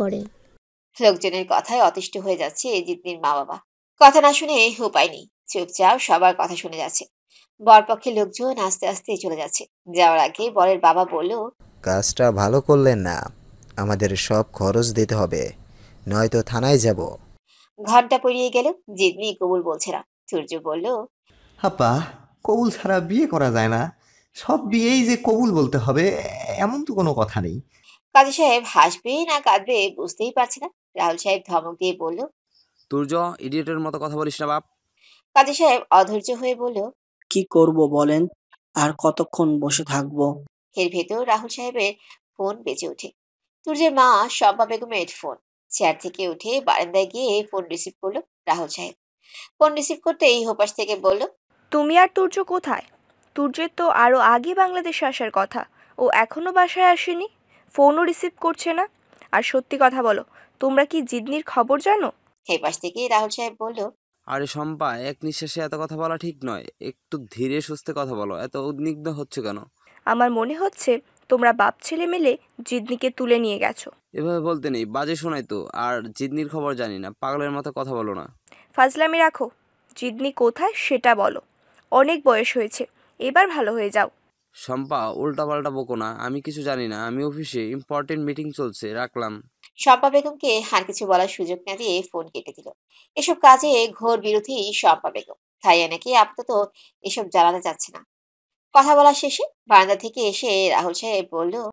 করে লোকজনের কথায় অতিষ্ঠ হয়ে যাচ্ছে জিতনির মা বাবা কথা না শুনে উপায় নেই চুপচাপ সবার কথা শুনে যাচ্ছে বরপক্ষের লোকজন আস্তে আস্তে চলে যাচ্ছে যাওয়ার আগে বরের বাবা বলল কাজটা ভালো করলেন না আমাদের সব খরচ দিতে হবে নয়তো থানায় যাব ঘন্টা পড়িয়ে গেল জিদনি কবুল বলছে না সূর্য বলল হাপা কবুল ছাড়া বিয়ে করা যায় না সব বিয়েই যে কবুল বলতে হবে এমন তো কোনো কথা নেই কাজী সাহেব হাসবে না কাঁদবে বুঝতেই পারছে না রাহুল সাহেব ধমক দিয়ে বলল তুর্য ইডিয়েটের মতো কথা বলিস না বাপ কাজী সাহেব অধৈর্য হয়ে বলল কি করব বলেন আর কতক্ষণ বসে থাকব এর ভেতর রাহুল সাহেবের ফোন বেজে ওঠে তুর্যের মা শম্পা বেগমের ফোন চেয়ার থেকে উঠে বারান্দায় গিয়ে ফোন রিসিভ করলো রাহুল সাহেব ফোন রিসিভ করতে এই হোপাস থেকে বলল তুমি আর তুর্য কোথায় তুর্যের তো আরো আগে বাংলাদেশে আসার কথা ও এখনো বাসায় আসেনি ফোনও রিসিভ করছে না আর সত্যি কথা বলো তোমরা কি জিদনির খবর জানো সেই পাশ থেকেই রাহুল সাহেব বললো আরে শম্পা এক নিঃশ্বাসে এত কথা বলা ঠিক নয় একটু ধীরে সুস্থে কথা বলো এত উদ্বিগ্ন হচ্ছে কেন আমার মনে হচ্ছে তোমরা বাপ ছেলে মিলে জিদনিকে তুলে নিয়ে গেছো এভাবে বলতে নেই বাজে শোনাই তো আর জিদনির খবর জানি না পাগলের মতো কথা বলো না ফাজলামি রাখো জিদনি কোথায় সেটা বলো অনেক বয়স হয়েছে এবার ভালো হয়ে যাও শম্পা উল্টা পাল্টা বকো না আমি কিছু জানি না আমি অফিসে ইম্পর্টেন্ট মিটিং চলছে রাখলাম শম্পা বেগমকে হার কিছু বলার সুযোগ না দিয়ে ফোন কেটে দিল এসব কাজে ঘোর বিরোধী শম্পা বেগম তাই নাকি আপাতত এসব জানাতে চাচ্ছে না কথা বলা শেষে বারান্দা থেকে এসে রাহুল সাহেব বলল